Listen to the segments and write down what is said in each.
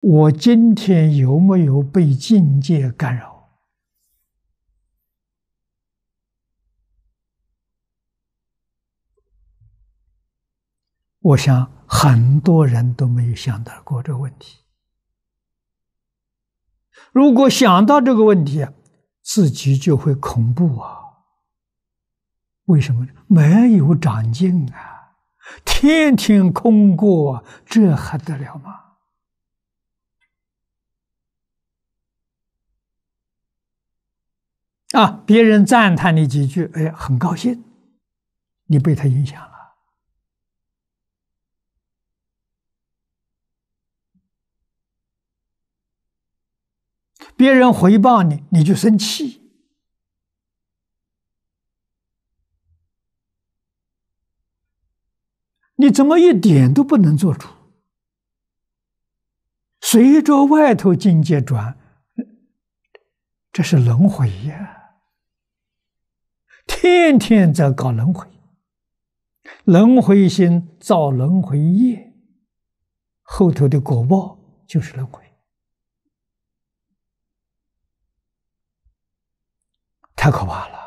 我今天有没有被境界干扰？我想很多人都没有想到过这个问题。如果想到这个问题，自己就会恐怖啊！为什么没有长进啊！天天空过，这还得了吗？啊！别人赞叹你几句，哎，很高兴，你被他影响了。别人回报你，你就生气。你怎么一点都不能做主？随着外头境界转，这是轮回呀。天天在搞轮回，轮回心造轮回业，后头的果报就是轮回，太可怕了！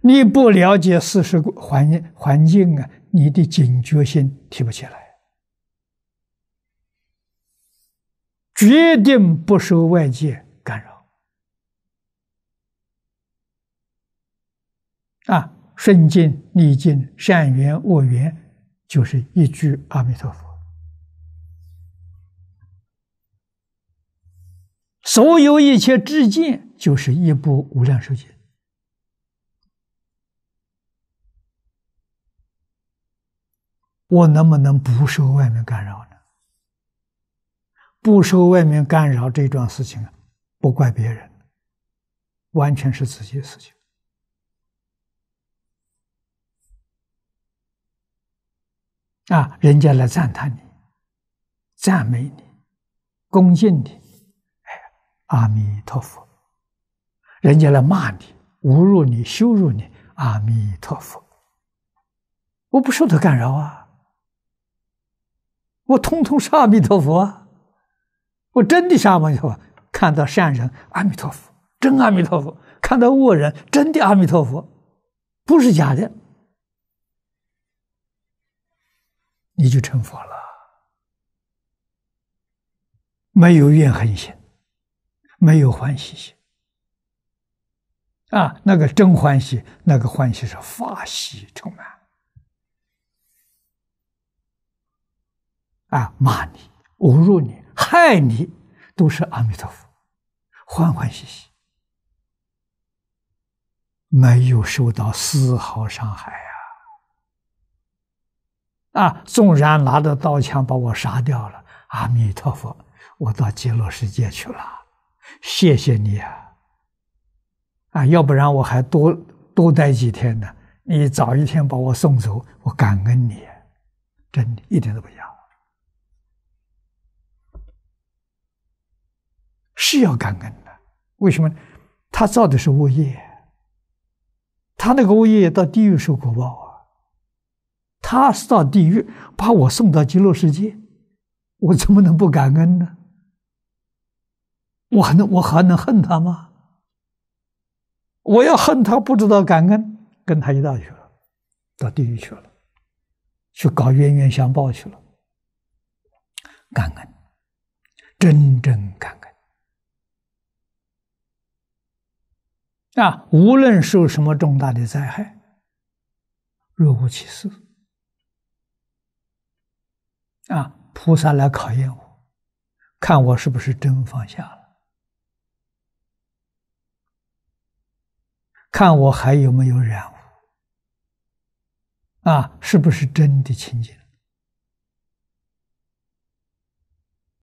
你不了解事实环环境啊，你的警觉心提不起来，决定不受外界。啊，顺境逆境，善缘恶缘，就是一句阿弥陀佛。所有一切智见，就是一部无量寿经。我能不能不受外面干扰呢？不受外面干扰，这桩事情啊，不怪别人，完全是自己的事情。啊！人家来赞叹你，赞美你，恭敬你，哎，阿弥陀佛！人家来骂你，侮辱你，羞辱你，阿弥陀佛！我不受他干扰啊！我通通是阿弥陀佛！我真的阿弥陀佛！看到善人，阿弥陀佛，真阿弥陀佛！看到恶人，真的阿弥陀佛，不是假的。你就成佛了，没有怨恨心，没有欢喜心啊！那个真欢喜，那个欢喜是法喜充满啊！骂你、侮辱你、害你，都是阿弥陀佛，欢欢喜喜，没有受到丝毫伤害。啊。啊，纵然拿着刀枪把我杀掉了，阿弥陀佛，我到极乐世界去了，谢谢你啊！啊，要不然我还多多待几天呢。你早一天把我送走，我感恩你，真的，一点都不要，是要感恩的。为什么？他造的是恶业，他那个恶业到地狱受苦报。他送到地狱，把我送到极乐世界，我怎么能不感恩呢？我还能我还能恨他吗？我要恨他不知道感恩，跟他一道去了，到地狱去了，去搞冤冤相报去了。感恩，真正感恩啊！无论受什么重大的灾害，若无其事。啊！菩萨来考验我，看我是不是真放下了，看我还有没有染污，啊，是不是真的清净？